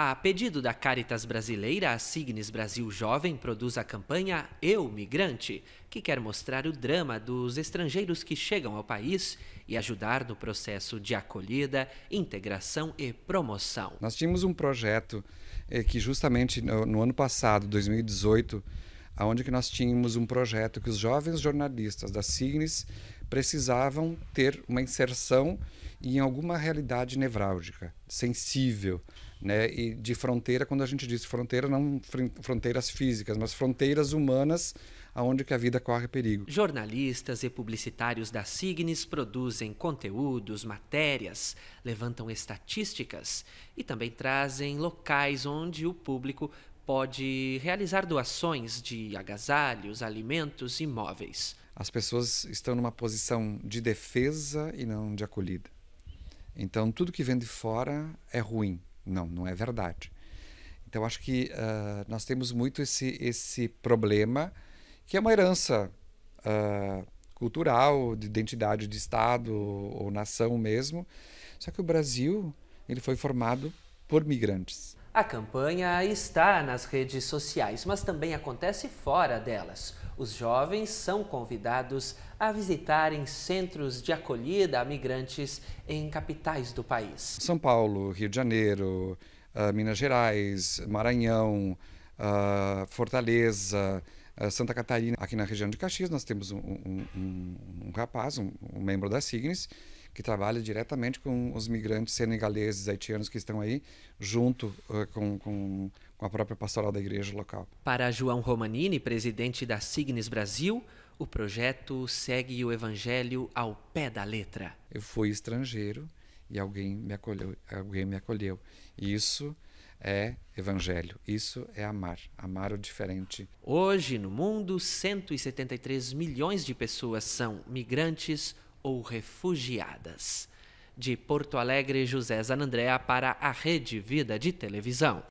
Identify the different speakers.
Speaker 1: A pedido da Caritas Brasileira, a Cignes Brasil Jovem produz a campanha Eu Migrante, que quer mostrar o drama dos estrangeiros que chegam ao país e ajudar no processo de acolhida, integração e promoção.
Speaker 2: Nós tínhamos um projeto eh, que justamente no ano passado, 2018, aonde que nós tínhamos um projeto que os jovens jornalistas da Cignes precisavam ter uma inserção em alguma realidade nevrálgica, sensível, né? E de fronteira, quando a gente diz fronteira, não fronteiras físicas, mas fronteiras humanas aonde que a vida corre perigo. Jornalistas e publicitários da Signes produzem
Speaker 1: conteúdos, matérias, levantam estatísticas e também trazem locais onde o público pode realizar doações de agasalhos, alimentos e móveis.
Speaker 2: As pessoas estão numa posição de defesa e não de acolhida. Então, tudo que vem de fora é ruim. Não, não é verdade. Então, acho que uh, nós temos muito esse, esse problema que é uma herança uh, cultural, de identidade de Estado ou nação mesmo. Só que o Brasil ele foi formado por migrantes.
Speaker 1: A campanha está nas redes sociais, mas também acontece fora delas. Os jovens são convidados a visitarem centros de acolhida a migrantes em capitais do país.
Speaker 2: São Paulo, Rio de Janeiro, ah, Minas Gerais, Maranhão, ah, Fortaleza, uh, Santa Catarina. Aqui na região de Caxias nós temos um, um, um, um rapaz, um, membro da Cignes, que trabalha diretamente com os migrantes senegaleses, haitianos que estão aí, junto uh, com, com, com a própria pastoral da igreja local.
Speaker 1: Para João Romanini, presidente da Cignes Brasil, o projeto segue o evangelho ao pé da letra.
Speaker 2: Eu fui estrangeiro e alguém me acolheu, alguém me acolheu. E isso é evangelho. Isso é amar, amar o diferente. Hoje, no mundo,
Speaker 1: 173 milhões de pessoas são migrantes ou refugiadas. De Porto Alegre, José Zanandrea para a Rede Vida de Televisão.